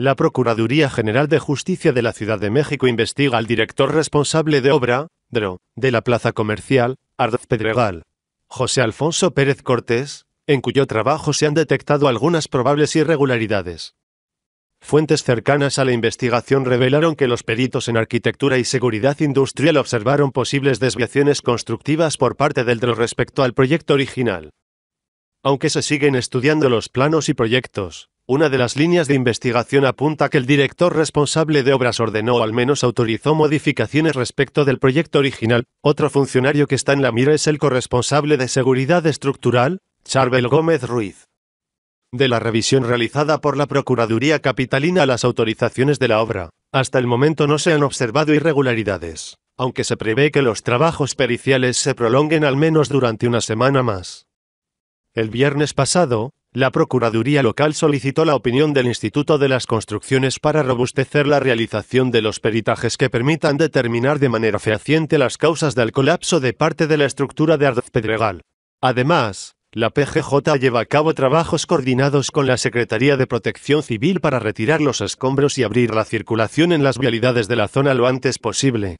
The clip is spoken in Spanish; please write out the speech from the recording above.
La Procuraduría General de Justicia de la Ciudad de México investiga al director responsable de obra, DRO, de la Plaza Comercial, Arz Pedregal, José Alfonso Pérez Cortés, en cuyo trabajo se han detectado algunas probables irregularidades. Fuentes cercanas a la investigación revelaron que los peritos en arquitectura y seguridad industrial observaron posibles desviaciones constructivas por parte del DRO respecto al proyecto original. Aunque se siguen estudiando los planos y proyectos, una de las líneas de investigación apunta que el director responsable de obras ordenó o al menos autorizó modificaciones respecto del proyecto original. Otro funcionario que está en la mira es el corresponsable de seguridad estructural, Charbel Gómez Ruiz. De la revisión realizada por la Procuraduría Capitalina a las autorizaciones de la obra, hasta el momento no se han observado irregularidades, aunque se prevé que los trabajos periciales se prolonguen al menos durante una semana más. El viernes pasado, la Procuraduría Local solicitó la opinión del Instituto de las Construcciones para robustecer la realización de los peritajes que permitan determinar de manera fehaciente las causas del colapso de parte de la estructura de Pedregal. Además, la PGJ lleva a cabo trabajos coordinados con la Secretaría de Protección Civil para retirar los escombros y abrir la circulación en las vialidades de la zona lo antes posible.